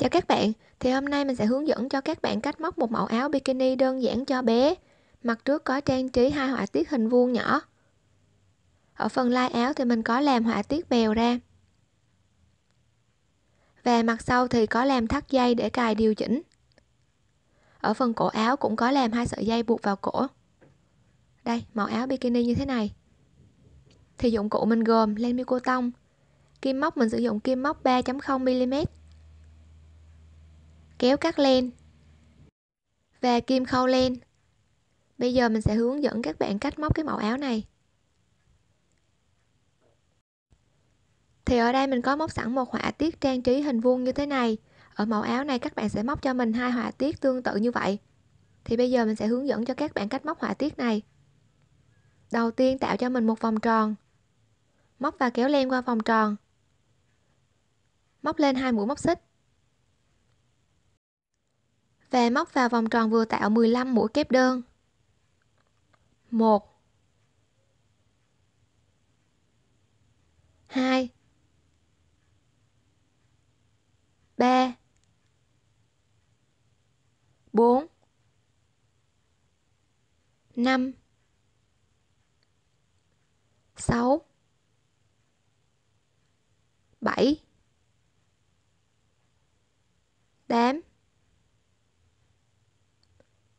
Chào các bạn, thì hôm nay mình sẽ hướng dẫn cho các bạn cách móc một mẫu áo bikini đơn giản cho bé. Mặt trước có trang trí hai họa tiết hình vuông nhỏ. Ở phần lai áo thì mình có làm họa tiết bèo ra. Và mặt sau thì có làm thắt dây để cài điều chỉnh. Ở phần cổ áo cũng có làm hai sợi dây buộc vào cổ. Đây, mẫu áo bikini như thế này. Thì dụng cụ mình gồm len mi cô tông. Kim móc mình sử dụng kim móc 3.0mm kéo cắt len và kim khâu len bây giờ mình sẽ hướng dẫn các bạn cách móc cái mẫu áo này thì ở đây mình có móc sẵn một họa tiết trang trí hình vuông như thế này ở mẫu áo này các bạn sẽ móc cho mình hai họa tiết tương tự như vậy thì bây giờ mình sẽ hướng dẫn cho các bạn cách móc họa tiết này đầu tiên tạo cho mình một vòng tròn móc và kéo len qua vòng tròn móc lên hai mũi móc xích và móc vào vòng tròn vừa tạo 15 mũi kép đơn. 1 2 3 4 5 6 7 8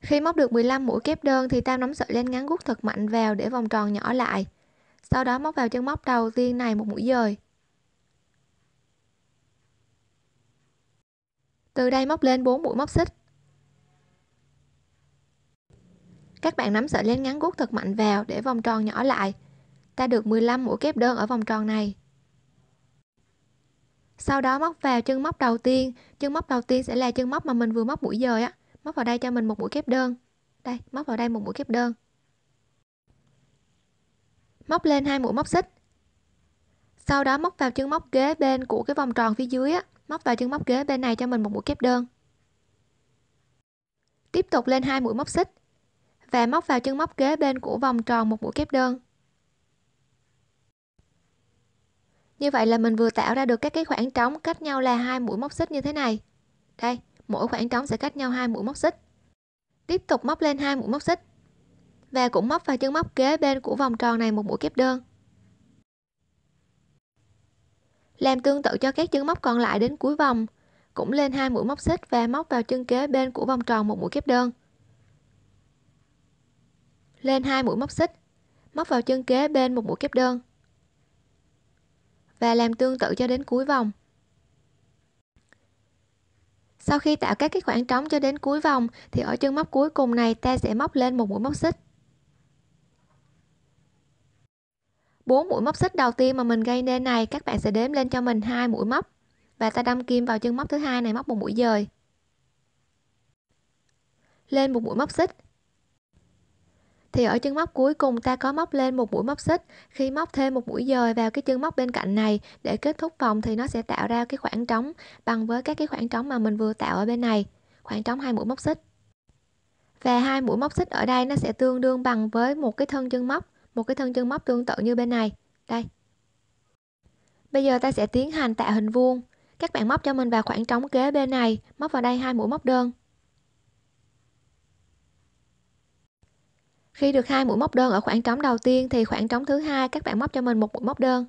Khi móc được 15 mũi kép đơn thì ta nắm sợi len ngắn gút thật mạnh vào để vòng tròn nhỏ lại. Sau đó móc vào chân móc đầu tiên này một mũi dời. Từ đây móc lên 4 mũi móc xích. Các bạn nắm sợi len ngắn gút thật mạnh vào để vòng tròn nhỏ lại. Ta được 15 mũi kép đơn ở vòng tròn này. Sau đó móc vào chân móc đầu tiên, chân móc đầu tiên sẽ là chân móc mà mình vừa móc mũi dời á móc vào đây cho mình một mũi kép đơn đây móc vào đây một mũi kép đơn móc lên hai mũi móc xích sau đó móc vào chân móc kế bên của cái vòng tròn phía dưới á, móc vào chân móc kế bên này cho mình một mũi kép đơn tiếp tục lên hai mũi móc xích và móc vào chân móc kế bên của vòng tròn một mũi kép đơn như vậy là mình vừa tạo ra được các cái khoảng trống cách nhau là hai mũi móc xích như thế này đây mỗi khoảng trống sẽ cách nhau hai mũi móc xích tiếp tục móc lên hai mũi móc xích và cũng móc vào chân móc kế bên của vòng tròn này một mũi kép đơn làm tương tự cho các chân móc còn lại đến cuối vòng cũng lên hai mũi móc xích và móc vào chân kế bên của vòng tròn một mũi kép đơn lên hai mũi móc xích móc vào chân kế bên một mũi kép đơn và làm tương tự cho đến cuối vòng sau khi tạo các cái khoảng trống cho đến cuối vòng thì ở chân móc cuối cùng này ta sẽ móc lên một mũi móc xích. bốn mũi móc xích đầu tiên mà mình gây nên này các bạn sẽ đếm lên cho mình hai mũi móc và ta đâm kim vào chân móc thứ hai này móc một mũi dời. Lên một mũi móc xích, thì ở chân móc cuối cùng ta có móc lên một mũi móc xích khi móc thêm một mũi dời vào cái chân móc bên cạnh này để kết thúc vòng thì nó sẽ tạo ra cái khoảng trống bằng với các cái khoảng trống mà mình vừa tạo ở bên này khoảng trống hai mũi móc xích và hai mũi móc xích ở đây nó sẽ tương đương bằng với một cái thân chân móc một cái thân chân móc tương tự như bên này đây bây giờ ta sẽ tiến hành tạo hình vuông các bạn móc cho mình vào khoảng trống kế bên này móc vào đây hai mũi móc đơn Khi được hai mũi móc đơn ở khoảng trống đầu tiên thì khoảng trống thứ hai các bạn móc cho mình một mũi móc đơn.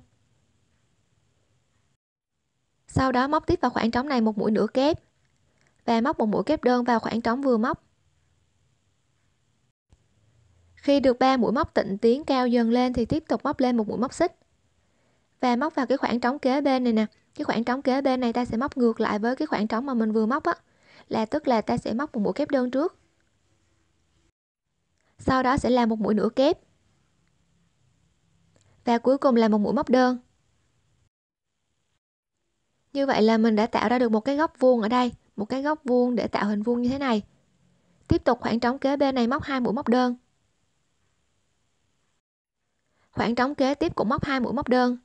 Sau đó móc tiếp vào khoảng trống này một mũi nửa kép và móc một mũi kép đơn vào khoảng trống vừa móc. Khi được 3 mũi móc tịnh tiến cao dần lên thì tiếp tục móc lên một mũi móc xích. Và móc vào cái khoảng trống kế bên này nè. Cái khoảng trống kế bên này ta sẽ móc ngược lại với cái khoảng trống mà mình vừa móc á. Là tức là ta sẽ móc một mũi kép đơn trước sau đó sẽ làm một mũi nửa kép và cuối cùng là một mũi móc đơn như vậy là mình đã tạo ra được một cái góc vuông ở đây một cái góc vuông để tạo hình vuông như thế này tiếp tục khoảng trống kế bên này móc hai mũi móc đơn khoảng trống kế tiếp cũng móc hai mũi móc đơn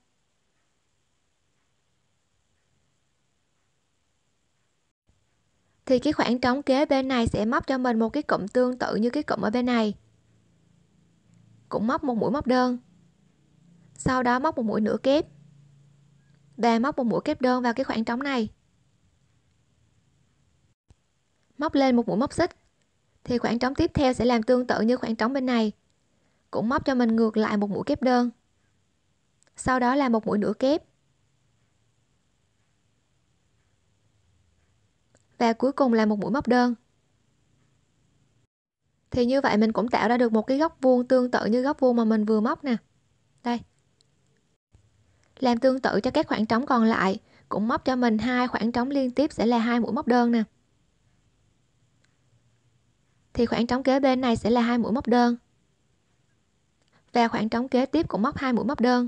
thì cái khoảng trống kế bên này sẽ móc cho mình một cái cụm tương tự như cái cụm ở bên này cũng móc một mũi móc đơn sau đó móc một mũi nửa kép và móc một mũi kép đơn vào cái khoảng trống này móc lên một mũi móc xích thì khoảng trống tiếp theo sẽ làm tương tự như khoảng trống bên này cũng móc cho mình ngược lại một mũi kép đơn sau đó là một mũi nửa kép và cuối cùng là một mũi móc đơn thì như vậy mình cũng tạo ra được một cái góc vuông tương tự như góc vuông mà mình vừa móc nè đây làm tương tự cho các khoảng trống còn lại cũng móc cho mình hai khoảng trống liên tiếp sẽ là hai mũi móc đơn nè thì khoảng trống kế bên này sẽ là hai mũi móc đơn và khoảng trống kế tiếp cũng móc hai mũi móc đơn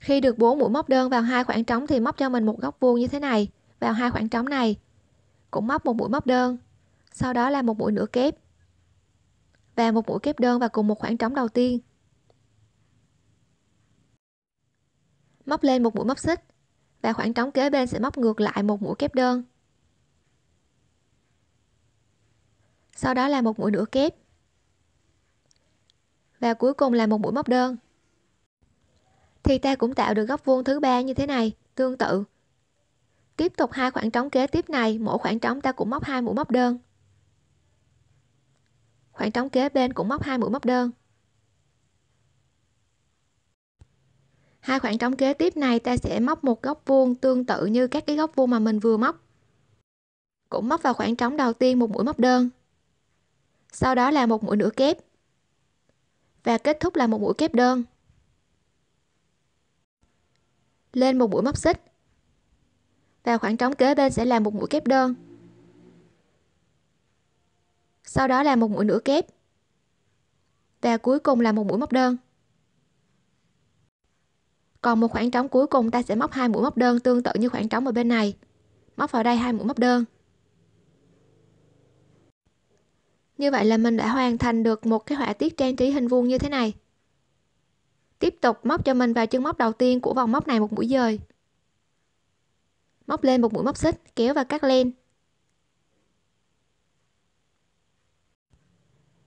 khi được bốn mũi móc đơn vào hai khoảng trống thì móc cho mình một góc vuông như thế này vào hai khoảng trống này cũng móc một mũi móc đơn sau đó là một mũi nửa kép và một mũi kép đơn vào cùng một khoảng trống đầu tiên móc lên một mũi móc xích và khoảng trống kế bên sẽ móc ngược lại một mũi kép đơn sau đó là một mũi nửa kép và cuối cùng là một mũi móc đơn thì ta cũng tạo được góc vuông thứ ba như thế này tương tự tiếp tục hai khoảng trống kế tiếp này mỗi khoảng trống ta cũng móc hai mũi móc đơn khoảng trống kế bên cũng móc hai mũi móc đơn hai khoảng trống kế tiếp này ta sẽ móc một góc vuông tương tự như các cái góc vuông mà mình vừa móc cũng móc vào khoảng trống đầu tiên một mũi móc đơn sau đó là một mũi nửa kép và kết thúc là một mũi kép đơn lên một mũi móc xích và khoảng trống kế bên sẽ là một mũi kép đơn sau đó là một mũi nửa kép và cuối cùng là một mũi móc đơn còn một khoảng trống cuối cùng ta sẽ móc hai mũi móc đơn tương tự như khoảng trống ở bên này móc vào đây hai mũi móc đơn như vậy là mình đã hoàn thành được một cái họa tiết trang trí hình vuông như thế này tiếp tục móc cho mình vào chân móc đầu tiên của vòng móc này một mũi dời móc lên một mũi móc xích kéo và cắt len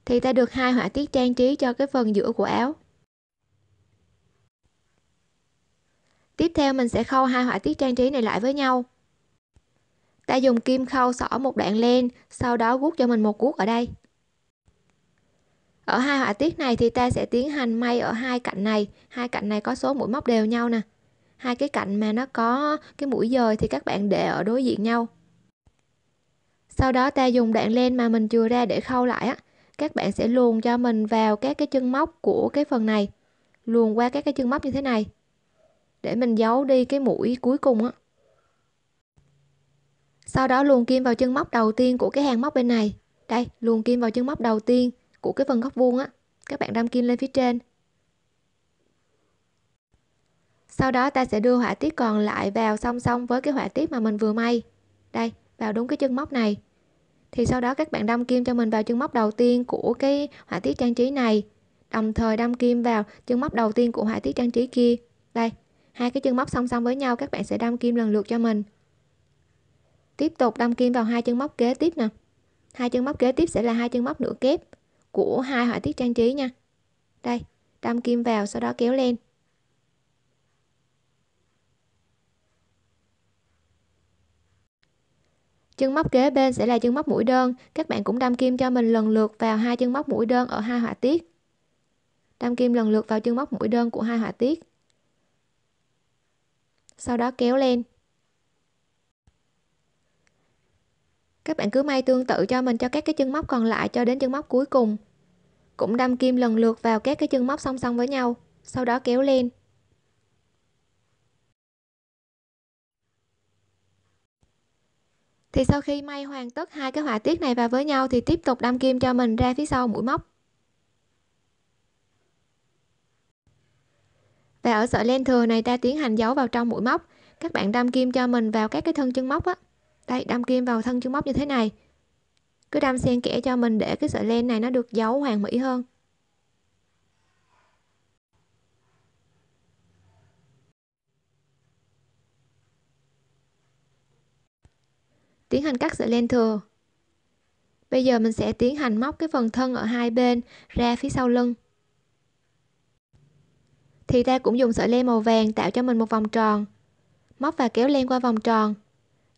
thì ta được hai họa tiết trang trí cho cái phần giữa của áo tiếp theo mình sẽ khâu hai họa tiết trang trí này lại với nhau ta dùng kim khâu xỏ một đoạn len sau đó gút cho mình một guốc ở đây ở hai họa tiết này thì ta sẽ tiến hành may ở hai cạnh này hai cạnh này có số mũi móc đều nhau nè hai cái cạnh mà nó có cái mũi dời thì các bạn để ở đối diện nhau sau đó ta dùng đoạn len mà mình chừa ra để khâu lại á các bạn sẽ luồn cho mình vào các cái chân móc của cái phần này luồn qua các cái chân móc như thế này để mình giấu đi cái mũi cuối cùng á sau đó luồn kim vào chân móc đầu tiên của cái hàng móc bên này đây luồn kim vào chân móc đầu tiên của cái phần góc vuông á các bạn đâm kim lên phía trên sau đó ta sẽ đưa họa tiết còn lại vào song song với cái họa tiết mà mình vừa may đây vào đúng cái chân móc này thì sau đó các bạn đâm kim cho mình vào chân móc đầu tiên của cái họa tiết trang trí này đồng thời đâm kim vào chân móc đầu tiên của họa tiết trang trí kia đây hai cái chân móc song song với nhau các bạn sẽ đâm kim lần lượt cho mình tiếp tục đâm kim vào hai chân móc kế tiếp nè hai chân móc kế tiếp sẽ là hai chân móc nửa kép của hai họa tiết trang trí nha đây đâm kim vào sau đó kéo lên Chân móc kế bên sẽ là chân móc mũi đơn, các bạn cũng đâm kim cho mình lần lượt vào hai chân móc mũi đơn ở hai họa tiết. Đâm kim lần lượt vào chân móc mũi đơn của hai họa tiết. Sau đó kéo lên. Các bạn cứ may tương tự cho mình cho các cái chân móc còn lại cho đến chân móc cuối cùng. Cũng đâm kim lần lượt vào các cái chân móc song song với nhau, sau đó kéo lên. thì sau khi may hoàn tất hai cái họa tiết này vào với nhau thì tiếp tục đâm kim cho mình ra phía sau mũi móc và ở sợi len thừa này ta tiến hành giấu vào trong mũi móc các bạn đâm kim cho mình vào các cái thân chân móc á đây đâm kim vào thân chân móc như thế này cứ đâm xen kẽ cho mình để cái sợi len này nó được giấu hoàn mỹ hơn tiến hành cắt sợi len thừa bây giờ mình sẽ tiến hành móc cái phần thân ở hai bên ra phía sau lưng thì ta cũng dùng sợi len màu vàng tạo cho mình một vòng tròn móc và kéo len qua vòng tròn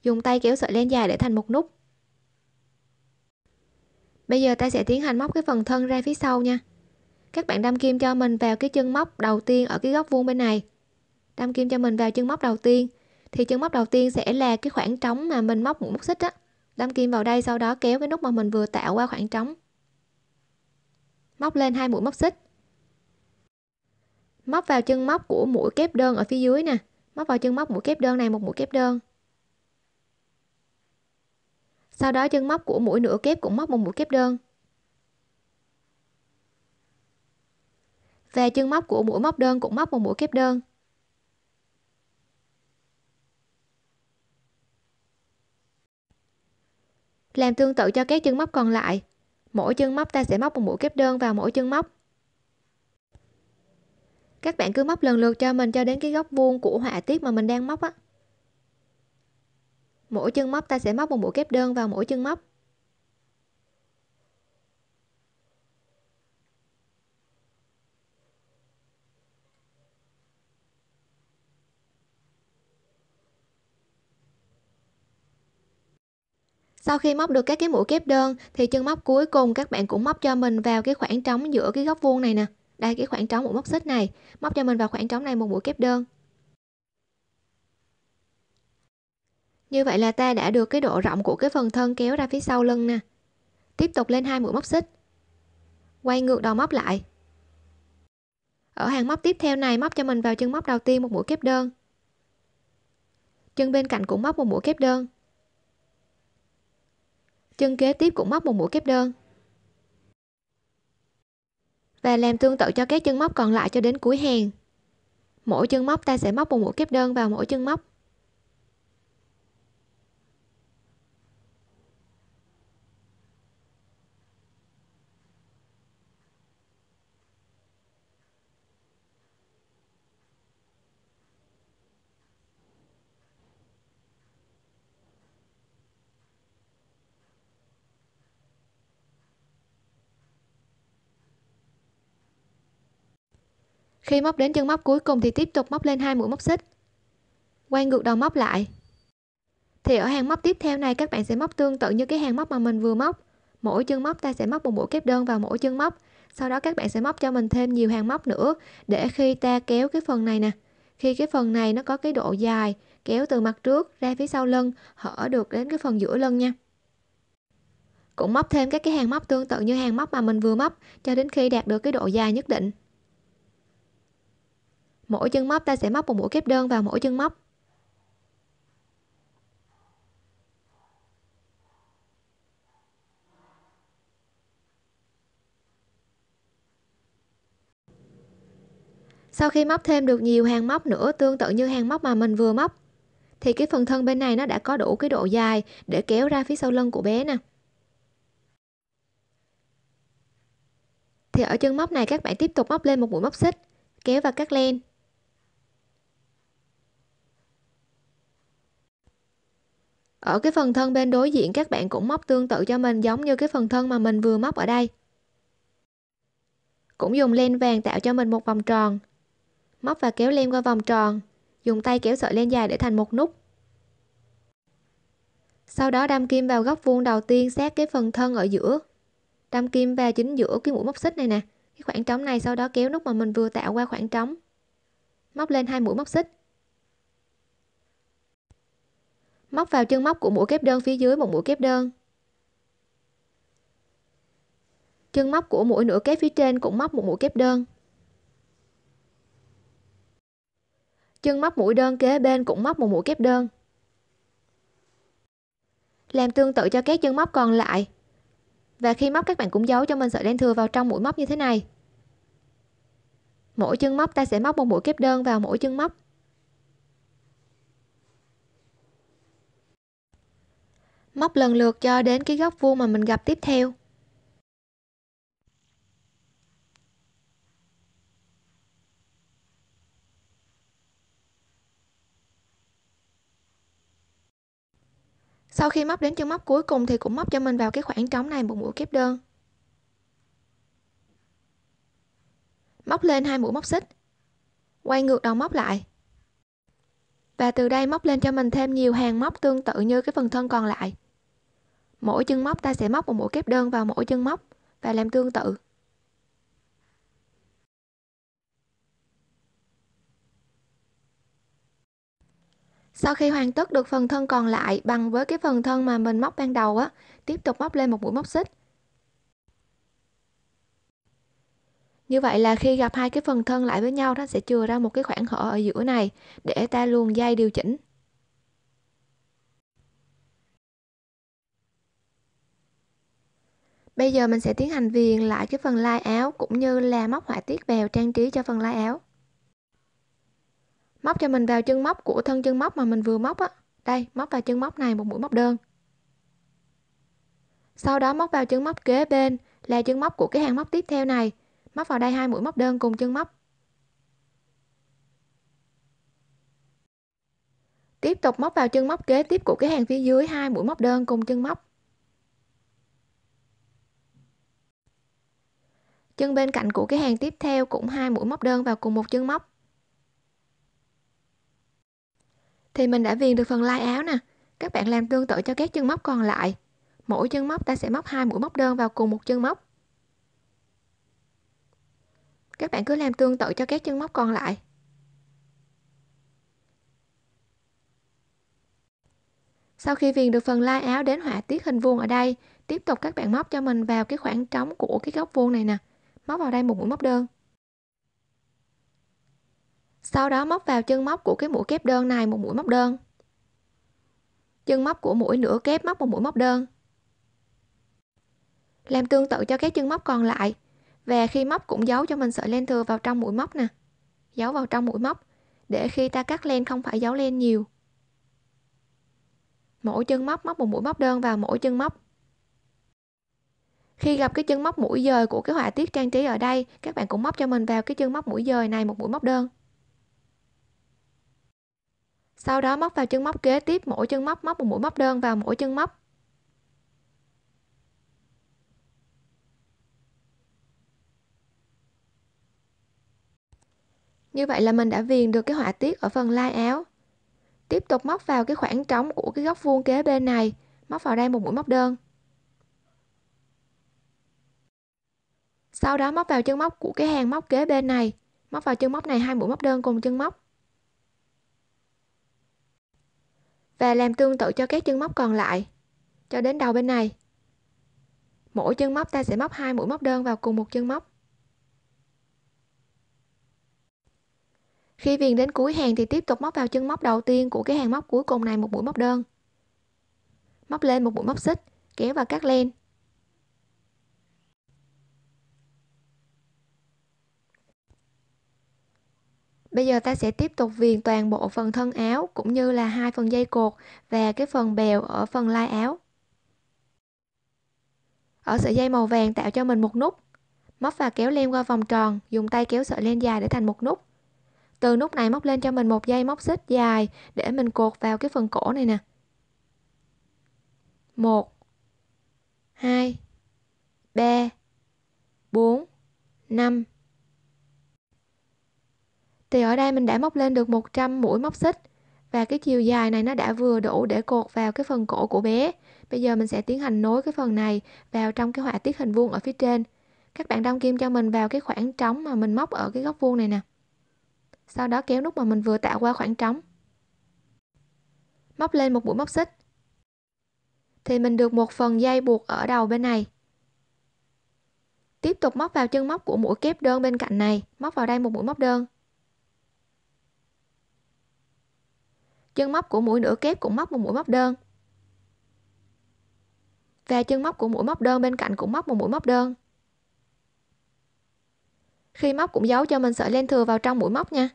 dùng tay kéo sợi len dài để thành một nút bây giờ ta sẽ tiến hành móc cái phần thân ra phía sau nha các bạn đâm kim cho mình vào cái chân móc đầu tiên ở cái góc vuông bên này đâm kim cho mình vào chân móc đầu tiên thì chân móc đầu tiên sẽ là cái khoảng trống mà mình móc mũi móc xích á đâm kim vào đây sau đó kéo cái nút mà mình vừa tạo qua khoảng trống móc lên hai mũi móc xích móc vào chân móc của mũi kép đơn ở phía dưới nè móc vào chân móc mũi kép đơn này một mũi kép đơn sau đó chân móc của mũi nửa kép cũng móc một mũi kép đơn và chân móc của mũi móc đơn cũng móc một mũi kép đơn làm tương tự cho các chân móc còn lại mỗi chân móc ta sẽ móc một mũi kép đơn vào mỗi chân móc các bạn cứ móc lần lượt cho mình cho đến cái góc vuông của họa tiết mà mình đang móc á mỗi chân móc ta sẽ móc một mũi kép đơn vào mỗi chân móc sau khi móc được các cái mũi kép đơn thì chân móc cuối cùng các bạn cũng móc cho mình vào cái khoảng trống giữa cái góc vuông này nè đây cái khoảng trống mũi móc xích này móc cho mình vào khoảng trống này một mũi kép đơn như vậy là ta đã được cái độ rộng của cái phần thân kéo ra phía sau lưng nè tiếp tục lên hai mũi móc xích quay ngược đầu móc lại ở hàng móc tiếp theo này móc cho mình vào chân móc đầu tiên một mũi kép đơn chân bên cạnh cũng móc một mũi kép đơn chân kế tiếp cũng móc một mũi kép đơn và làm tương tự cho các chân móc còn lại cho đến cuối hàng mỗi chân móc ta sẽ móc một mũi kép đơn vào mỗi chân móc Khi móc đến chân móc cuối cùng thì tiếp tục móc lên hai mũi móc xích. Quay ngược đầu móc lại. Thì ở hàng móc tiếp theo này các bạn sẽ móc tương tự như cái hàng móc mà mình vừa móc. Mỗi chân móc ta sẽ móc một mũi kép đơn vào mỗi chân móc. Sau đó các bạn sẽ móc cho mình thêm nhiều hàng móc nữa để khi ta kéo cái phần này nè. Khi cái phần này nó có cái độ dài kéo từ mặt trước ra phía sau lưng hở được đến cái phần giữa lưng nha cũng móc thêm các cái hàng móc tương tự như hàng móc mà mình vừa móc cho đến khi đạt được cái độ dài nhất định mỗi chân móc ta sẽ móc một mũi kép đơn vào mỗi chân móc sau khi móc thêm được nhiều hàng móc nữa tương tự như hàng móc mà mình vừa móc thì cái phần thân bên này nó đã có đủ cái độ dài để kéo ra phía sau lưng của bé nè thì ở chân móc này các bạn tiếp tục móc lên một mũi móc xích kéo và cắt len ở cái phần thân bên đối diện các bạn cũng móc tương tự cho mình giống như cái phần thân mà mình vừa móc ở đây cũng dùng len vàng tạo cho mình một vòng tròn móc và kéo len qua vòng tròn dùng tay kéo sợi len dài để thành một nút sau đó đâm kim vào góc vuông đầu tiên sát cái phần thân ở giữa đâm kim vào chính giữa cái mũi móc xích này nè cái khoảng trống này sau đó kéo nút mà mình vừa tạo qua khoảng trống móc lên hai mũi móc xích móc vào chân móc của mũi kép đơn phía dưới một mũi kép đơn chân móc của mũi nửa kép phía trên cũng móc một mũi kép đơn chân móc mũi đơn kế bên cũng móc một mũi kép đơn làm tương tự cho các chân móc còn lại và khi móc các bạn cũng giấu cho mình sợi đen thừa vào trong mũi móc như thế này mỗi chân móc ta sẽ móc một mũi kép đơn vào mỗi chân móc móc lần lượt cho đến cái góc vuông mà mình gặp tiếp theo Sau khi móc đến chân móc cuối cùng thì cũng móc cho mình vào cái khoảng trống này một mũi kép đơn. Móc lên hai mũi móc xích. Quay ngược đầu móc lại. Và từ đây móc lên cho mình thêm nhiều hàng móc tương tự như cái phần thân còn lại mỗi chân móc ta sẽ móc một mũi kép đơn vào mỗi chân móc và làm tương tự Sau khi hoàn tất được phần thân còn lại bằng với cái phần thân mà mình móc ban đầu á, tiếp tục móc lên một mũi móc xích. Như vậy là khi gặp hai cái phần thân lại với nhau nó sẽ chừa ra một cái khoảng hở ở giữa này để ta luồn dây điều chỉnh. Bây giờ mình sẽ tiến hành viền lại cái phần lai áo cũng như là móc họa tiết bèo trang trí cho phần lai áo. Móc cho mình vào chân móc của thân chân móc mà mình vừa móc á. Đây, móc vào chân móc này một mũi móc đơn. Sau đó móc vào chân móc kế bên là chân móc của cái hàng móc tiếp theo này. Móc vào đây hai mũi móc đơn cùng chân móc. Tiếp tục móc vào chân móc kế tiếp của cái hàng phía dưới hai mũi móc đơn cùng chân móc. chân bên cạnh của cái hàng tiếp theo cũng hai mũi móc đơn vào cùng một chân móc thì mình đã viền được phần lai áo nè các bạn làm tương tự cho các chân móc còn lại mỗi chân móc ta sẽ móc hai mũi móc đơn vào cùng một chân móc các bạn cứ làm tương tự cho các chân móc còn lại sau khi viền được phần lai áo đến họa tiết hình vuông ở đây tiếp tục các bạn móc cho mình vào cái khoảng trống của cái góc vuông này nè móc vào đây một mũi móc đơn sau đó móc vào chân móc của cái mũi kép đơn này một mũi móc đơn chân móc của mũi nửa kép móc một mũi móc đơn làm tương tự cho các chân móc còn lại và khi móc cũng giấu cho mình sợi len thừa vào trong mũi móc nè giấu vào trong mũi móc để khi ta cắt len không phải giấu len nhiều mỗi chân móc móc một mũi móc đơn vào mỗi chân móc khi gặp cái chân móc mũi dời của cái họa tiết trang trí ở đây các bạn cũng móc cho mình vào cái chân móc mũi dời này một mũi móc đơn sau đó móc vào chân móc kế tiếp mỗi chân móc móc một mũi móc đơn vào mỗi chân móc như vậy là mình đã viền được cái họa tiết ở phần lai áo tiếp tục móc vào cái khoảng trống của cái góc vuông kế bên này móc vào đây một mũi móc đơn sau đó móc vào chân móc của cái hàng móc kế bên này móc vào chân móc này hai mũi móc đơn cùng chân móc và làm tương tự cho các chân móc còn lại cho đến đầu bên này mỗi chân móc ta sẽ móc hai mũi móc đơn vào cùng một chân móc khi viền đến cuối hàng thì tiếp tục móc vào chân móc đầu tiên của cái hàng móc cuối cùng này một mũi móc đơn móc lên một mũi móc xích kéo vào các len Bây giờ ta sẽ tiếp tục viền toàn bộ phần thân áo cũng như là hai phần dây cột và cái phần bèo ở phần lai áo. Ở sợi dây màu vàng tạo cho mình một nút. Móc và kéo len qua vòng tròn, dùng tay kéo sợi len dài để thành một nút. Từ nút này móc lên cho mình một dây móc xích dài để mình cột vào cái phần cổ này nè. 1 2 3 4 5 thì ở đây mình đã móc lên được 100 mũi móc xích và cái chiều dài này nó đã vừa đủ để cột vào cái phần cổ của bé bây giờ mình sẽ tiến hành nối cái phần này vào trong cái họa tiết hình vuông ở phía trên các bạn đong kim cho mình vào cái khoảng trống mà mình móc ở cái góc vuông này nè sau đó kéo nút mà mình vừa tạo qua khoảng trống móc lên một mũi móc xích thì mình được một phần dây buộc ở đầu bên này tiếp tục móc vào chân móc của mũi kép đơn bên cạnh này móc vào đây một mũi móc đơn chân móc của mũi nửa kép cũng móc một mũi móc đơn và chân móc của mũi móc đơn bên cạnh cũng móc một mũi móc đơn khi móc cũng giấu cho mình sợi len thừa vào trong mũi móc nha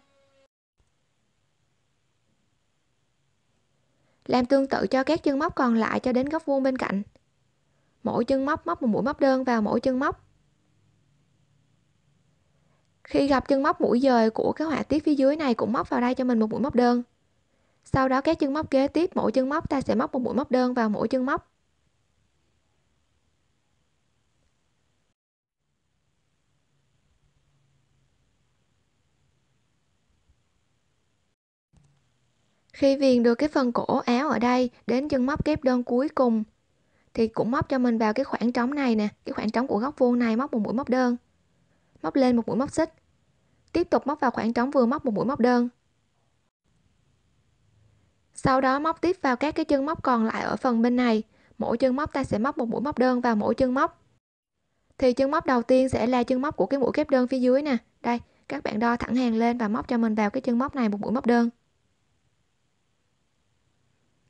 làm tương tự cho các chân móc còn lại cho đến góc vuông bên cạnh mỗi chân móc móc một mũi móc đơn vào mỗi chân móc khi gặp chân móc mũi dời của cái họa tiết phía dưới này cũng móc vào đây cho mình một mũi móc đơn sau đó các chân móc kế tiếp mỗi chân móc ta sẽ móc một mũi móc đơn vào mỗi chân móc khi viền được cái phần cổ áo ở đây đến chân móc kép đơn cuối cùng thì cũng móc cho mình vào cái khoảng trống này nè cái khoảng trống của góc vuông này móc một mũi móc đơn móc lên một mũi móc xích tiếp tục móc vào khoảng trống vừa móc một mũi móc đơn sau đó móc tiếp vào các cái chân móc còn lại ở phần bên này. Mỗi chân móc ta sẽ móc một mũi móc đơn vào mỗi chân móc. Thì chân móc đầu tiên sẽ là chân móc của cái mũi kép đơn phía dưới nè. Đây, các bạn đo thẳng hàng lên và móc cho mình vào cái chân móc này một mũi móc đơn.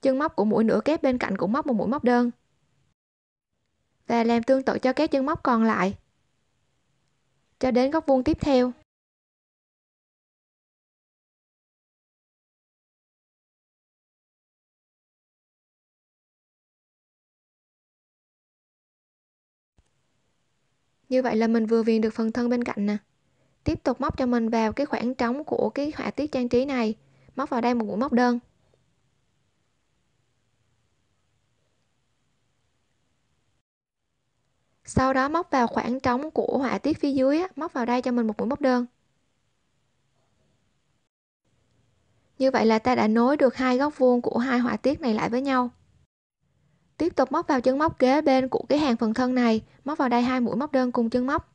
Chân móc của mũi nửa kép bên cạnh cũng móc một mũi móc đơn. Và làm tương tự cho các chân móc còn lại. Cho đến góc vuông tiếp theo. Như vậy là mình vừa viền được phần thân bên cạnh nè. Tiếp tục móc cho mình vào cái khoảng trống của cái họa tiết trang trí này. Móc vào đây một mũi móc đơn. Sau đó móc vào khoảng trống của họa tiết phía dưới, móc vào đây cho mình một mũi móc đơn. Như vậy là ta đã nối được hai góc vuông của hai họa tiết này lại với nhau. Tiếp tục móc vào chân móc kế bên của cái hàng phần thân này, móc vào đây hai mũi móc đơn cùng chân móc.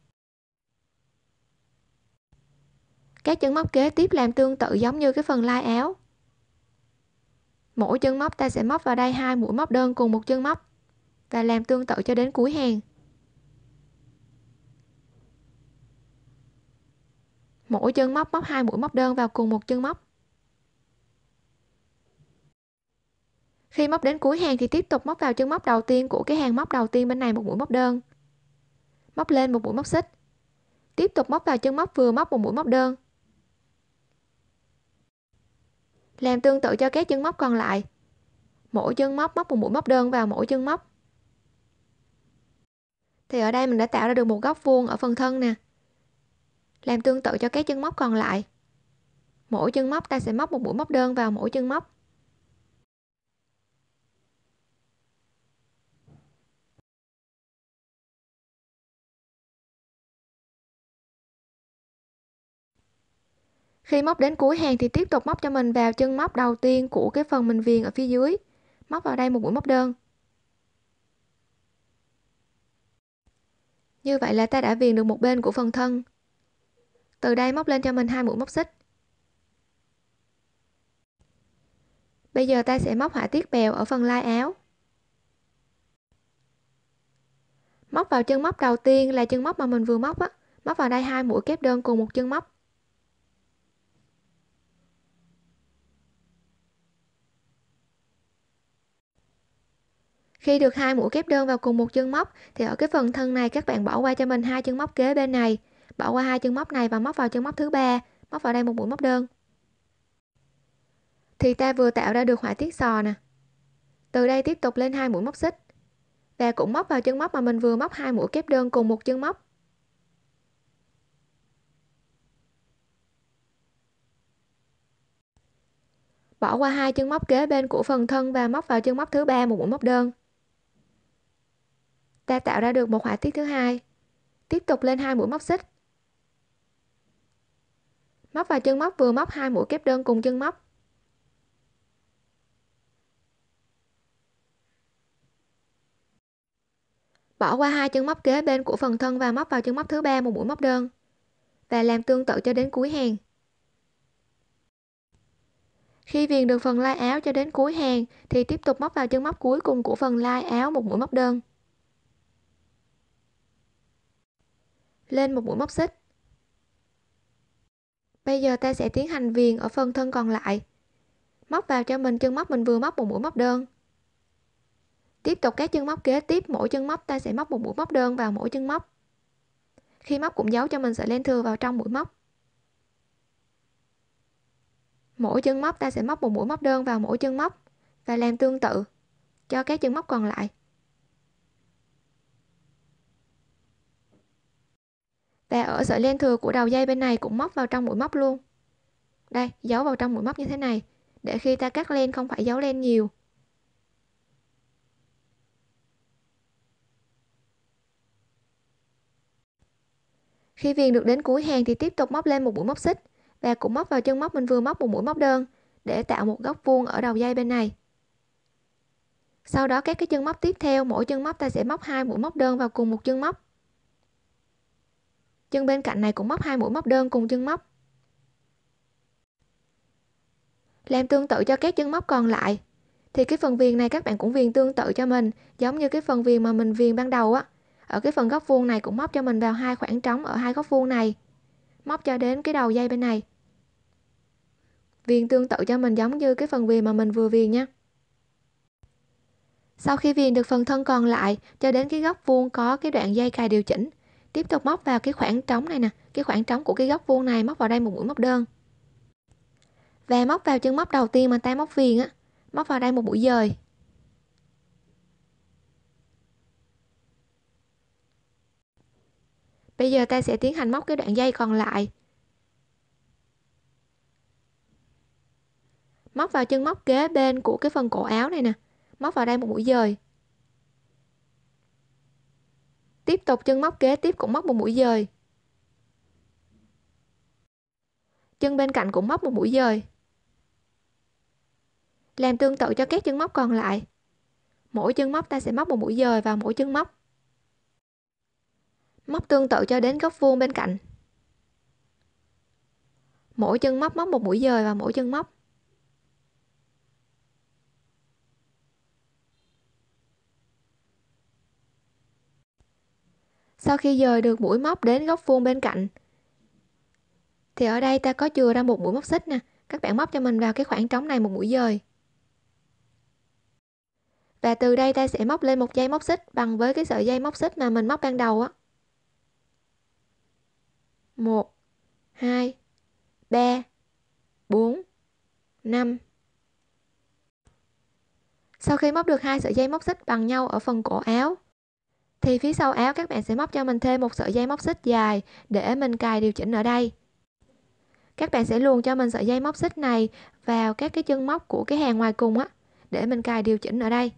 Các chân móc kế tiếp làm tương tự giống như cái phần lai áo. Mỗi chân móc ta sẽ móc vào đây hai mũi móc đơn cùng một chân móc và làm tương tự cho đến cuối hàng. Mỗi chân móc móc hai mũi móc đơn vào cùng một chân móc. Khi móc đến cuối hàng thì tiếp tục móc vào chân móc đầu tiên của cái hàng móc đầu tiên bên này một mũi móc đơn. Móc lên một mũi móc xích. Tiếp tục móc vào chân móc vừa móc một mũi móc đơn. Làm tương tự cho các chân móc còn lại. Mỗi chân móc móc một mũi móc đơn vào mỗi chân móc. Thì ở đây mình đã tạo ra được một góc vuông ở phần thân nè. Làm tương tự cho các chân móc còn lại. Mỗi chân móc ta sẽ móc một mũi móc đơn vào mỗi chân móc. Khi móc đến cuối hàng thì tiếp tục móc cho mình vào chân móc đầu tiên của cái phần mình viền ở phía dưới. Móc vào đây một mũi móc đơn. Như vậy là ta đã viền được một bên của phần thân. Từ đây móc lên cho mình hai mũi móc xích. Bây giờ ta sẽ móc họa tiết bèo ở phần lai áo. Móc vào chân móc đầu tiên là chân móc mà mình vừa móc á, móc vào đây hai mũi kép đơn cùng một chân móc. Khi được hai mũi kép đơn vào cùng một chân móc thì ở cái phần thân này các bạn bỏ qua cho mình hai chân móc kế bên này, bỏ qua hai chân móc này và móc vào chân móc thứ ba, móc vào đây một mũi móc đơn. Thì ta vừa tạo ra được họa tiết sò nè. Từ đây tiếp tục lên hai mũi móc xích và cũng móc vào chân móc mà mình vừa móc hai mũi kép đơn cùng một chân móc. Bỏ qua hai chân móc kế bên của phần thân và móc vào chân móc thứ ba một mũi móc đơn ta tạo ra được một họa tiết thứ hai tiếp tục lên hai mũi móc xích móc vào chân móc vừa móc hai mũi kép đơn cùng chân móc bỏ qua hai chân móc kế bên của phần thân và móc vào chân móc thứ ba một mũi móc đơn và làm tương tự cho đến cuối hàng khi viền được phần lai áo cho đến cuối hàng thì tiếp tục móc vào chân móc cuối cùng của phần lai áo một mũi móc đơn lên một mũi móc xích bây giờ ta sẽ tiến hành viền ở phần thân còn lại móc vào cho mình chân móc mình vừa móc một mũi móc đơn tiếp tục các chân móc kế tiếp mỗi chân móc ta sẽ móc một mũi móc đơn vào mỗi chân móc khi móc cũng giấu cho mình sợi len thừa vào trong mũi móc mỗi chân móc ta sẽ móc một mũi móc đơn vào mỗi chân móc và làm tương tự cho các chân móc còn lại và ở sợi len thừa của đầu dây bên này cũng móc vào trong mũi móc luôn đây giấu vào trong mũi móc như thế này để khi ta cắt len không phải giấu len nhiều Khi viền được đến cuối hàng thì tiếp tục móc lên một mũi móc xích và cũng móc vào chân móc mình vừa móc một mũi móc đơn để tạo một góc vuông ở đầu dây bên này. Sau đó các cái chân móc tiếp theo, mỗi chân móc ta sẽ móc hai mũi móc đơn vào cùng một chân móc chân bên cạnh này cũng móc hai mũi móc đơn cùng chân móc làm tương tự cho các chân móc còn lại thì cái phần viền này các bạn cũng viền tương tự cho mình giống như cái phần viền mà mình viền ban đầu á ở cái phần góc vuông này cũng móc cho mình vào hai khoảng trống ở hai góc vuông này móc cho đến cái đầu dây bên này viền tương tự cho mình giống như cái phần viền mà mình vừa viền nha sau khi viền được phần thân còn lại cho đến cái góc vuông có cái đoạn dây cài điều chỉnh tiếp tục móc vào cái khoảng trống này nè cái khoảng trống của cái góc vuông này móc vào đây một mũi móc đơn và móc vào chân móc đầu tiên mà ta móc viền á móc vào đây một mũi dời bây giờ ta sẽ tiến hành móc cái đoạn dây còn lại móc vào chân móc kế bên của cái phần cổ áo này nè móc vào đây một mũi dời tiếp tục chân móc kế tiếp cũng móc một mũi dời chân bên cạnh cũng móc một mũi dời làm tương tự cho các chân móc còn lại mỗi chân móc ta sẽ móc một mũi dời vào mỗi chân móc móc tương tự cho đến góc vuông bên cạnh mỗi chân móc móc một mũi dời vào mỗi chân móc sau khi dời được mũi móc đến góc vuông bên cạnh thì ở đây ta có chừa ra một mũi móc xích nè các bạn móc cho mình vào cái khoảng trống này một mũi dời và từ đây ta sẽ móc lên một dây móc xích bằng với cái sợi dây móc xích mà mình móc ban đầu á 1 2 3 4 5 Sau khi móc được hai sợi dây móc xích bằng nhau ở phần cổ áo thì phía sau áo các bạn sẽ móc cho mình thêm một sợi dây móc xích dài để mình cài điều chỉnh ở đây các bạn sẽ luồn cho mình sợi dây móc xích này vào các cái chân móc của cái hàng ngoài cùng á để mình cài điều chỉnh ở đây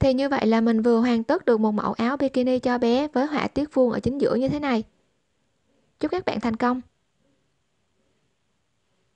Thì như vậy là mình vừa hoàn tất được một mẫu áo bikini cho bé với họa tiết vuông ở chính giữa như thế này. Chúc các bạn thành công!